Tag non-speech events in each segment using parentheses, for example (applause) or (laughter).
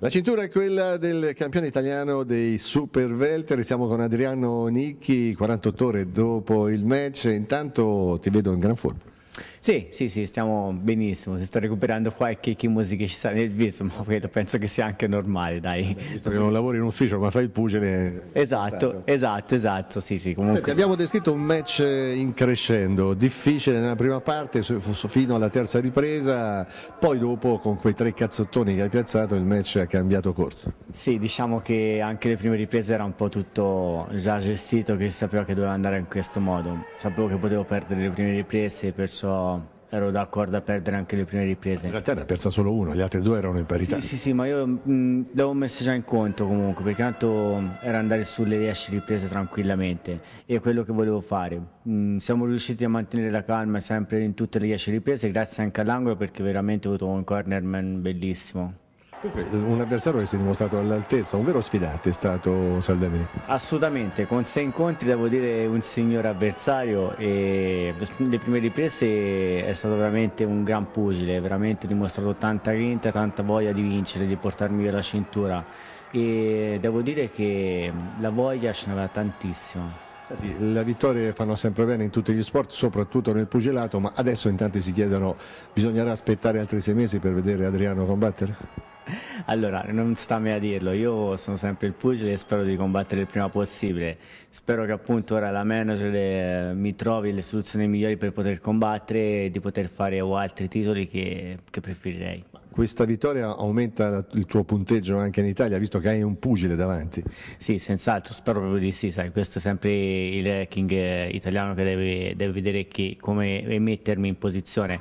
La cintura è quella del campione italiano dei Super Welter, siamo con Adriano Nicchi, 48 ore dopo il match, intanto ti vedo in gran forma. Sì, sì, sì, stiamo benissimo, si sta recuperando qualche chimosi che ci sta nel viso, (laughs) ma penso che sia anche normale, dai. visto che non lavori in ufficio ma fai il pugile... Eh. Esatto, esatto, esatto, sì, sì. Comunque... Senti, abbiamo descritto un match in crescendo, difficile nella prima parte fino alla terza ripresa, poi dopo con quei tre cazzottoni che hai piazzato il match ha cambiato corso. Sì, diciamo che anche le prime riprese era un po' tutto già gestito, che sapevo che doveva andare in questo modo, sapevo che potevo perdere le prime riprese, perciò ero d'accordo a perdere anche le prime riprese. In realtà ne ha persa solo uno, gli altri due erano in parità. Sì, sì, sì ma io l'avevo mm, messo già in conto comunque, perché tanto era andare sulle 10 riprese tranquillamente e quello che volevo fare. Mh, mm, siamo riusciti a mantenere la calma sempre in tutte le 10 riprese, grazie anche all'angolo perché veramente ho avuto un cornerman bellissimo. Un avversario che si è dimostrato all'altezza, un vero sfidante è stato Saldarini. Assolutamente, con sei incontri devo dire un signor avversario e le prime riprese è stato veramente un gran pugile, veramente dimostrato tanta grinta, tanta voglia di vincere, di portarmi via la cintura e devo dire che la voglia ce n'aveva tantissima. Senti, le vittorie fanno sempre bene in tutti gli sport, soprattutto nel pugilato, ma adesso in tanti si chiedono bisognerà aspettare altri sei mesi per vedere Adriano combattere? Allora, non sta a me a dirlo, io sono sempre il pugile e spero di combattere il prima possibile. Spero che appunto ora la manager eh, mi trovi le soluzioni migliori per poter combattere e di poter fare o altri titoli che, che preferirei. Questa vittoria aumenta il tuo punteggio anche in Italia, visto che hai un pugile davanti. Sì, senz'altro, spero proprio di sì, sai, questo è sempre il ranking eh, italiano che deve, deve vedere che, come mettermi in posizione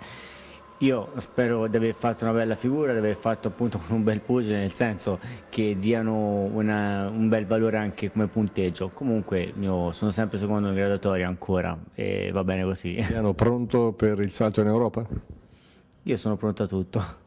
io spero di aver fatto una bella figura, di aver fatto appunto con un bel pugile, nel senso che diano una, un bel valore anche come punteggio. Comunque io sono sempre secondo in gradatoria ancora e va bene così. Siano pronto per il salto in Europa? Io sono pronto a tutto.